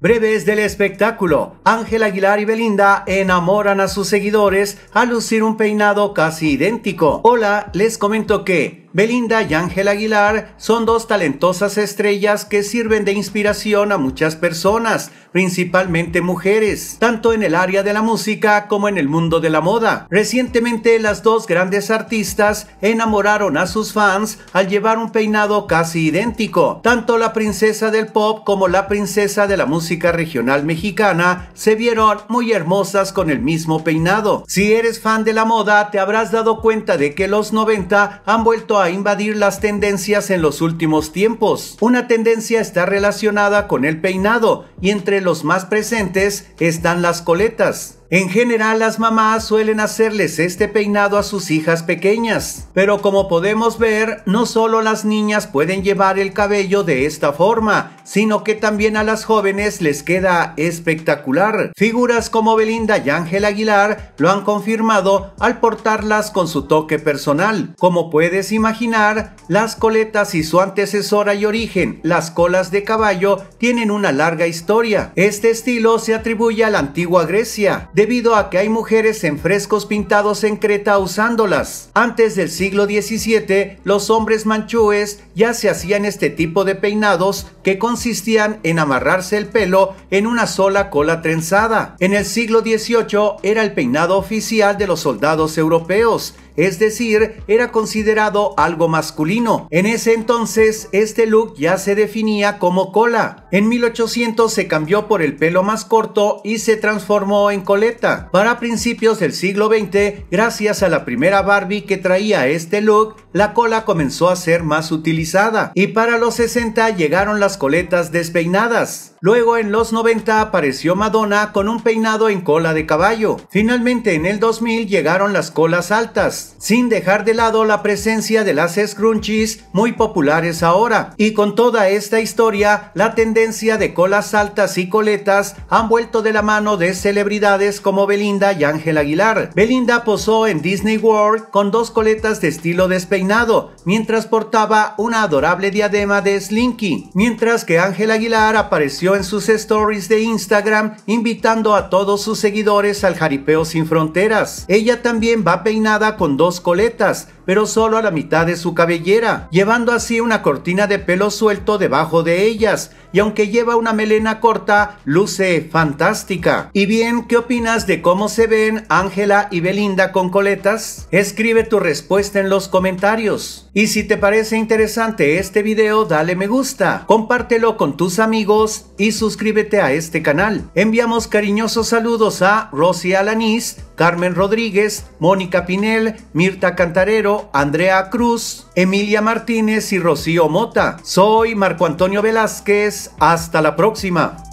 Breves del espectáculo, Ángel Aguilar y Belinda enamoran a sus seguidores al lucir un peinado casi idéntico. Hola, les comento que Belinda y Ángel Aguilar son dos talentosas estrellas que sirven de inspiración a muchas personas, principalmente mujeres, tanto en el área de la música como en el mundo de la moda. Recientemente las dos grandes artistas enamoraron a sus fans al llevar un peinado casi idéntico. Tanto la princesa del pop como la princesa de la música regional mexicana se vieron muy hermosas con el mismo peinado. Si eres fan de la moda te habrás dado cuenta de que los 90 han vuelto a invadir las tendencias en los últimos tiempos. Una tendencia está relacionada con el peinado y entre los más presentes están las coletas. En general las mamás suelen hacerles este peinado a sus hijas pequeñas, pero como podemos ver, no solo las niñas pueden llevar el cabello de esta forma, sino que también a las jóvenes les queda espectacular. Figuras como Belinda y Ángel Aguilar lo han confirmado al portarlas con su toque personal. Como puedes imaginar, las coletas y su antecesora y origen, las colas de caballo, tienen una larga historia. Este estilo se atribuye a la antigua Grecia, debido a que hay mujeres en frescos pintados en Creta usándolas. Antes del siglo XVII, los hombres manchúes ya se hacían este tipo de peinados que consistían en amarrarse el pelo en una sola cola trenzada. En el siglo XVIII era el peinado oficial de los soldados europeos es decir, era considerado algo masculino. En ese entonces, este look ya se definía como cola. En 1800 se cambió por el pelo más corto y se transformó en coleta. Para principios del siglo XX, gracias a la primera Barbie que traía este look, la cola comenzó a ser más utilizada y para los 60 llegaron las coletas despeinadas. Luego en los 90 apareció Madonna con un peinado en cola de caballo. Finalmente en el 2000 llegaron las colas altas sin dejar de lado la presencia de las scrunchies muy populares ahora. Y con toda esta historia, la tendencia de colas altas y coletas han vuelto de la mano de celebridades como Belinda y Ángel Aguilar. Belinda posó en Disney World con dos coletas de estilo despeinado, mientras portaba una adorable diadema de Slinky, mientras que Ángel Aguilar apareció en sus stories de Instagram invitando a todos sus seguidores al jaripeo sin fronteras. Ella también va peinada con dos coletas, pero solo a la mitad de su cabellera, llevando así una cortina de pelo suelto debajo de ellas, y aunque lleva una melena corta, luce fantástica. Y bien, ¿qué opinas de cómo se ven Ángela y Belinda con coletas? Escribe tu respuesta en los comentarios. Y si te parece interesante este video, dale me gusta, compártelo con tus amigos y suscríbete a este canal. Enviamos cariñosos saludos a Rosy Alanis, Carmen Rodríguez, Mónica Pinel, Mirta Cantarero, Andrea Cruz, Emilia Martínez y Rocío Mota. Soy Marco Antonio Velázquez, hasta la próxima.